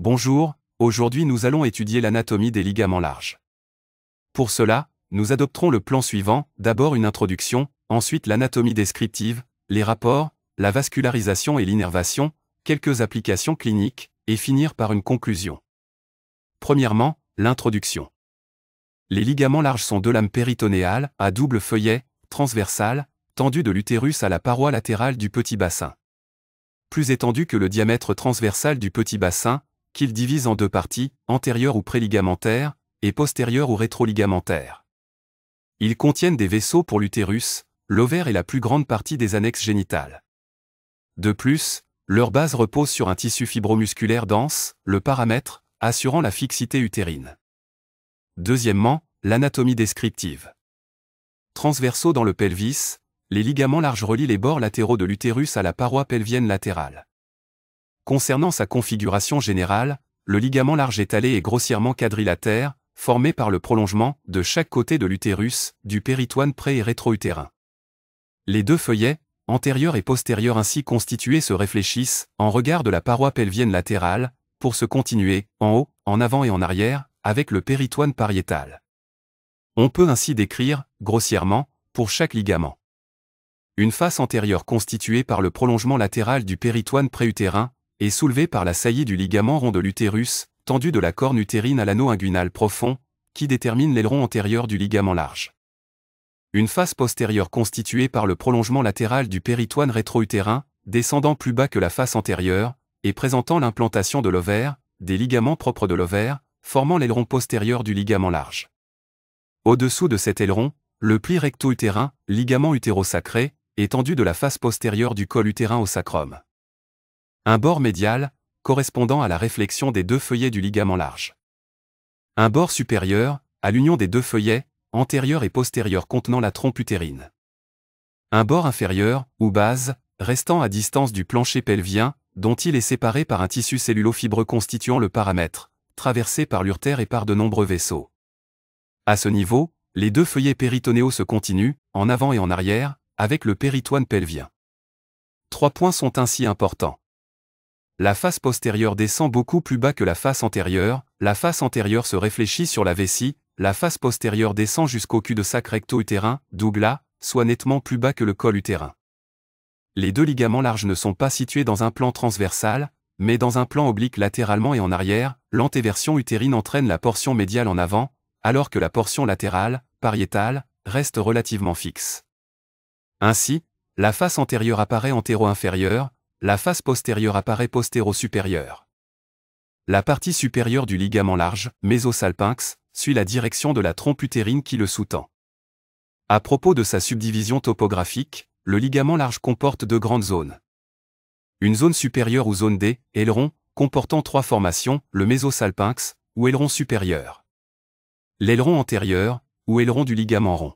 Bonjour, aujourd'hui nous allons étudier l'anatomie des ligaments larges. Pour cela, nous adopterons le plan suivant, d'abord une introduction, ensuite l'anatomie descriptive, les rapports, la vascularisation et l'innervation, quelques applications cliniques, et finir par une conclusion. Premièrement, l'introduction. Les ligaments larges sont deux lames péritonéales, à double feuillet, transversales, tendues de l'utérus à la paroi latérale du petit bassin. Plus étendues que le diamètre transversal du petit bassin, qu'ils divisent en deux parties, antérieure ou préligamentaire, et postérieure ou rétroligamentaire. Ils contiennent des vaisseaux pour l'utérus, l'ovaire et la plus grande partie des annexes génitales. De plus, leur base repose sur un tissu fibromusculaire dense, le paramètre, assurant la fixité utérine. Deuxièmement, l'anatomie descriptive. Transversaux dans le pelvis, les ligaments larges relient les bords latéraux de l'utérus à la paroi pelvienne latérale. Concernant sa configuration générale, le ligament large étalé est grossièrement quadrilatère, formé par le prolongement, de chaque côté de l'utérus, du péritoine pré- et rétro-utérin. Les deux feuillets, antérieurs et postérieurs ainsi constitués se réfléchissent, en regard de la paroi pelvienne latérale, pour se continuer, en haut, en avant et en arrière, avec le péritoine pariétal. On peut ainsi décrire, grossièrement, pour chaque ligament. Une face antérieure constituée par le prolongement latéral du péritoine préutérin, est soulevé par la saillie du ligament rond de l'utérus, tendu de la corne utérine à l'anneau inguinal profond, qui détermine l'aileron antérieur du ligament large. Une face postérieure constituée par le prolongement latéral du péritoine rétro-utérin, descendant plus bas que la face antérieure, et présentant l'implantation de l'ovaire, des ligaments propres de l'ovaire, formant l'aileron postérieur du ligament large. Au-dessous de cet aileron, le pli recto-utérin, ligament utérosacré, est tendu de la face postérieure du col utérin au sacrum. Un bord médial, correspondant à la réflexion des deux feuillets du ligament large. Un bord supérieur, à l'union des deux feuillets, antérieur et postérieur contenant la trompe utérine. Un bord inférieur, ou base, restant à distance du plancher pelvien, dont il est séparé par un tissu cellulofibreux constituant le paramètre, traversé par l'urtère et par de nombreux vaisseaux. À ce niveau, les deux feuillets péritonéaux se continuent, en avant et en arrière, avec le péritoine pelvien. Trois points sont ainsi importants la face postérieure descend beaucoup plus bas que la face antérieure, la face antérieure se réfléchit sur la vessie, la face postérieure descend jusqu'au cul-de-sac recto-utérin, Douglas, soit nettement plus bas que le col utérin. Les deux ligaments larges ne sont pas situés dans un plan transversal, mais dans un plan oblique latéralement et en arrière, l'antéversion utérine entraîne la portion médiale en avant, alors que la portion latérale, pariétale, reste relativement fixe. Ainsi, la face antérieure apparaît antéro-inférieure, la face postérieure apparaît postéro-supérieure. La partie supérieure du ligament large, mésosalpinx, suit la direction de la trompe utérine qui le sous-tend. À propos de sa subdivision topographique, le ligament large comporte deux grandes zones. Une zone supérieure ou zone D, aileron, comportant trois formations, le mésosalpinx, ou aileron supérieur. L'aileron antérieur, ou aileron du ligament rond.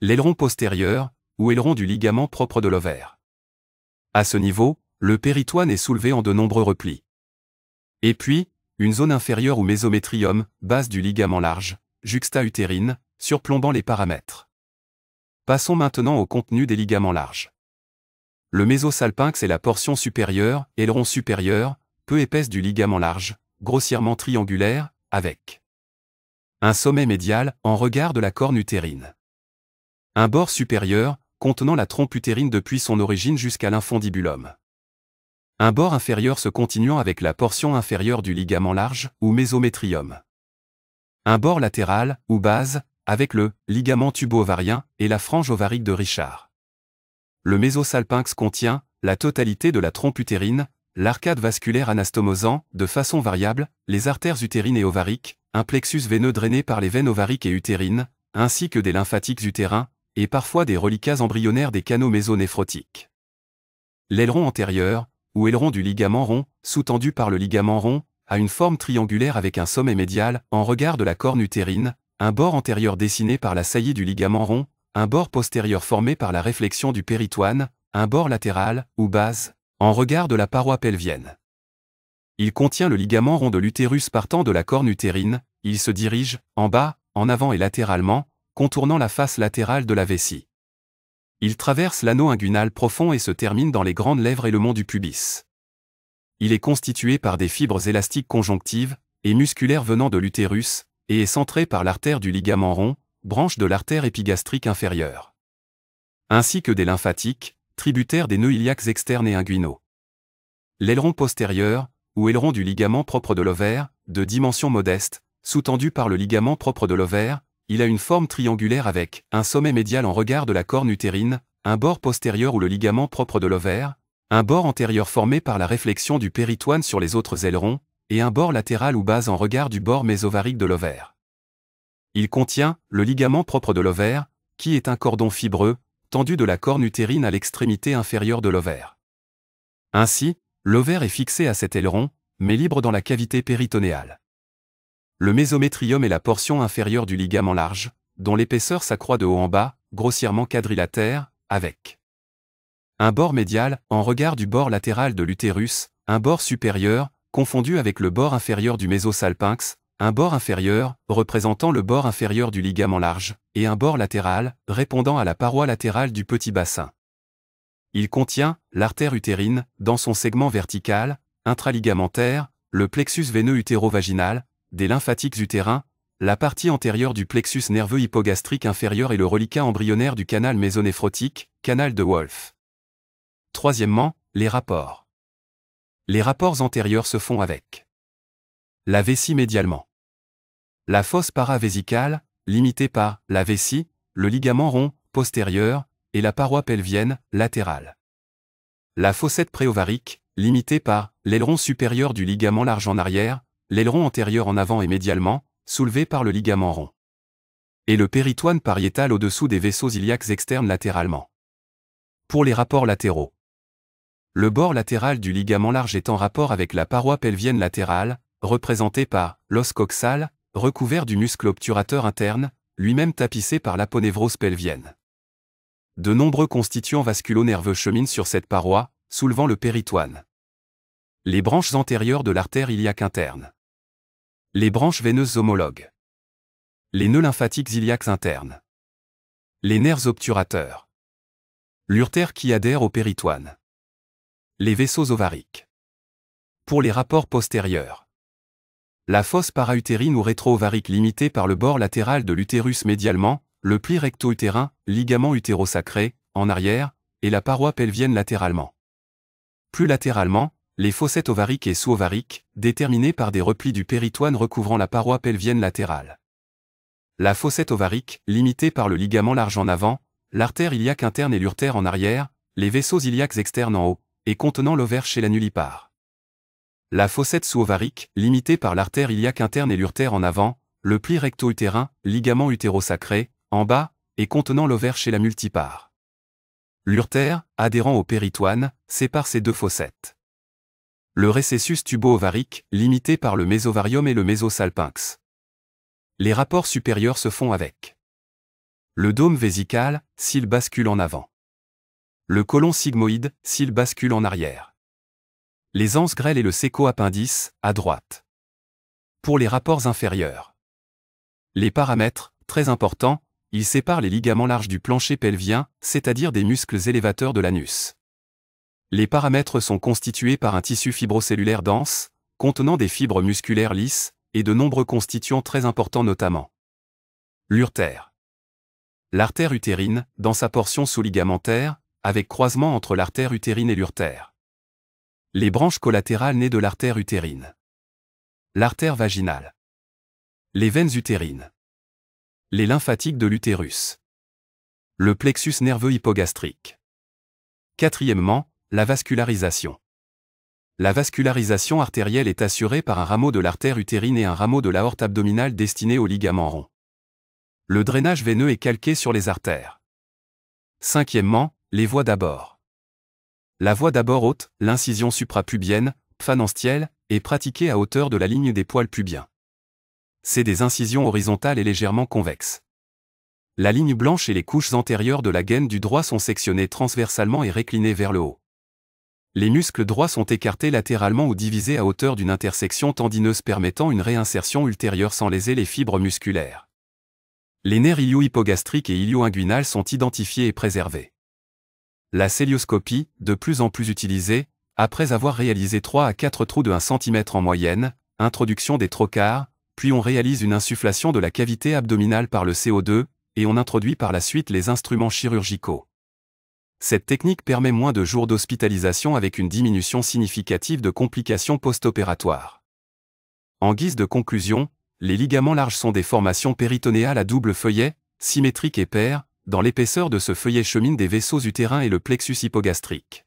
L'aileron postérieur, ou aileron du ligament propre de l'ovaire. À ce niveau, le péritoine est soulevé en de nombreux replis. Et puis, une zone inférieure ou mésométrium, base du ligament large, juxta-utérine, surplombant les paramètres. Passons maintenant au contenu des ligaments larges. Le mésosalpinx est la portion supérieure, aileron supérieur, peu épaisse du ligament large, grossièrement triangulaire, avec un sommet médial en regard de la corne utérine. Un bord supérieur, contenant la trompe utérine depuis son origine jusqu'à l'infondibulum. Un bord inférieur se continuant avec la portion inférieure du ligament large, ou mésométrium. Un bord latéral, ou base, avec le ligament tubo-ovarien et la frange ovarique de Richard. Le mésosalpinx contient la totalité de la trompe utérine, l'arcade vasculaire anastomosant, de façon variable, les artères utérines et ovariques, un plexus veineux drainé par les veines ovariques et utérines, ainsi que des lymphatiques utérins, et parfois des reliquats embryonnaires des canaux méso-néphrotiques. L'aileron antérieur, ou aileron du ligament rond, sous-tendu par le ligament rond, a une forme triangulaire avec un sommet médial en regard de la corne utérine, un bord antérieur dessiné par la saillie du ligament rond, un bord postérieur formé par la réflexion du péritoine, un bord latéral, ou base, en regard de la paroi pelvienne. Il contient le ligament rond de l'utérus partant de la corne utérine, il se dirige, en bas, en avant et latéralement, contournant la face latérale de la vessie. Il traverse l'anneau inguinal profond et se termine dans les grandes lèvres et le mont du pubis. Il est constitué par des fibres élastiques conjonctives et musculaires venant de l'utérus et est centré par l'artère du ligament rond, branche de l'artère épigastrique inférieure. Ainsi que des lymphatiques, tributaires des nœuds iliaques externes et inguinaux. L'aileron postérieur, ou aileron du ligament propre de l'ovaire, de dimension modeste, sous-tendu par le ligament propre de l'ovaire, il a une forme triangulaire avec un sommet médial en regard de la corne utérine, un bord postérieur ou le ligament propre de l'ovaire, un bord antérieur formé par la réflexion du péritoine sur les autres ailerons, et un bord latéral ou base en regard du bord mésovarique de l'ovaire. Il contient le ligament propre de l'ovaire, qui est un cordon fibreux, tendu de la corne utérine à l'extrémité inférieure de l'ovaire. Ainsi, l'ovaire est fixé à cet aileron, mais libre dans la cavité péritonéale. Le mésométrium est la portion inférieure du ligament large, dont l'épaisseur s'accroît de haut en bas, grossièrement quadrilatère, avec un bord médial, en regard du bord latéral de l'utérus, un bord supérieur, confondu avec le bord inférieur du mésosalpinx, un bord inférieur, représentant le bord inférieur du ligament large, et un bord latéral, répondant à la paroi latérale du petit bassin. Il contient l'artère utérine, dans son segment vertical, intraligamentaire, le plexus veineux utéro-vaginal des lymphatiques utérins, la partie antérieure du plexus nerveux hypogastrique inférieur et le reliquat embryonnaire du canal mésonéphrotique, canal de Wolff. Troisièmement, les rapports. Les rapports antérieurs se font avec la vessie médialement. La fosse paravésicale, limitée par la vessie, le ligament rond, postérieur, et la paroi pelvienne, latérale. La fossette préovarique, limitée par l'aileron supérieur du ligament large en arrière, l'aileron antérieur en avant et médialement, soulevé par le ligament rond. Et le péritoine pariétal au-dessous des vaisseaux iliaques externes latéralement. Pour les rapports latéraux. Le bord latéral du ligament large est en rapport avec la paroi pelvienne latérale, représentée par l'os coxal, recouvert du muscle obturateur interne, lui-même tapissé par l'aponévrose pelvienne. De nombreux constituants vasculo-nerveux cheminent sur cette paroi, soulevant le péritoine. Les branches antérieures de l'artère iliaque interne. Les branches veineuses homologues. Les nœuds lymphatiques iliaques internes. Les nerfs obturateurs. L'urtère qui adhère au péritoine. Les vaisseaux ovariques. Pour les rapports postérieurs. La fosse parautérine ou rétro-ovarique limitée par le bord latéral de l'utérus médialement, le pli recto-utérin, ligament utérosacré, en arrière, et la paroi pelvienne latéralement. Plus latéralement, les fossettes ovariques et sous-ovariques, déterminées par des replis du péritoine recouvrant la paroi pelvienne latérale. La fossette ovarique, limitée par le ligament large en avant, l'artère iliaque interne et l'urtère en arrière, les vaisseaux iliaques externes en haut, et contenant l'ovaire chez la nullipare. La fossette sous-ovarique, limitée par l'artère iliaque interne et l'urtère en avant, le pli recto-utérin, ligament utérosacré, en bas, et contenant l'ovaire chez la multipare. L'urtère, adhérent au péritoine, sépare ces deux fossettes le récessus tubo-ovarique, limité par le mésovarium et le mésosalpinx. Les rapports supérieurs se font avec le dôme vésical, s'il bascule en avant, le colon sigmoïde, s'il bascule en arrière, les anses grêles et le séco-appendice, à droite. Pour les rapports inférieurs, les paramètres, très importants, ils séparent les ligaments larges du plancher pelvien, c'est-à-dire des muscles élévateurs de l'anus. Les paramètres sont constitués par un tissu fibrocellulaire dense, contenant des fibres musculaires lisses, et de nombreux constituants très importants notamment. L'urtère. L'artère utérine, dans sa portion sous-ligamentaire, avec croisement entre l'artère utérine et l'urtère. Les branches collatérales nées de l'artère utérine. L'artère vaginale. Les veines utérines. Les lymphatiques de l'utérus. Le plexus nerveux hypogastrique. Quatrièmement, la vascularisation. La vascularisation artérielle est assurée par un rameau de l'artère utérine et un rameau de l'aorte abdominale destiné aux ligaments ronds. Le drainage veineux est calqué sur les artères. Cinquièmement, les voies d'abord. La voie d'abord haute, l'incision suprapubienne, phalanstielle, est pratiquée à hauteur de la ligne des poils pubiens. C'est des incisions horizontales et légèrement convexes. La ligne blanche et les couches antérieures de la gaine du droit sont sectionnées transversalement et réclinées vers le haut. Les muscles droits sont écartés latéralement ou divisés à hauteur d'une intersection tendineuse permettant une réinsertion ultérieure sans léser les fibres musculaires. Les nerfs ilio-hypogastriques et ilio-inguinales sont identifiés et préservés. La célioscopie, de plus en plus utilisée, après avoir réalisé 3 à 4 trous de 1 cm en moyenne, introduction des trocars, puis on réalise une insufflation de la cavité abdominale par le CO2, et on introduit par la suite les instruments chirurgicaux. Cette technique permet moins de jours d'hospitalisation avec une diminution significative de complications post-opératoires. En guise de conclusion, les ligaments larges sont des formations péritonéales à double feuillet, symétriques et paires, dans l'épaisseur de ce feuillet chemine des vaisseaux utérins et le plexus hypogastrique.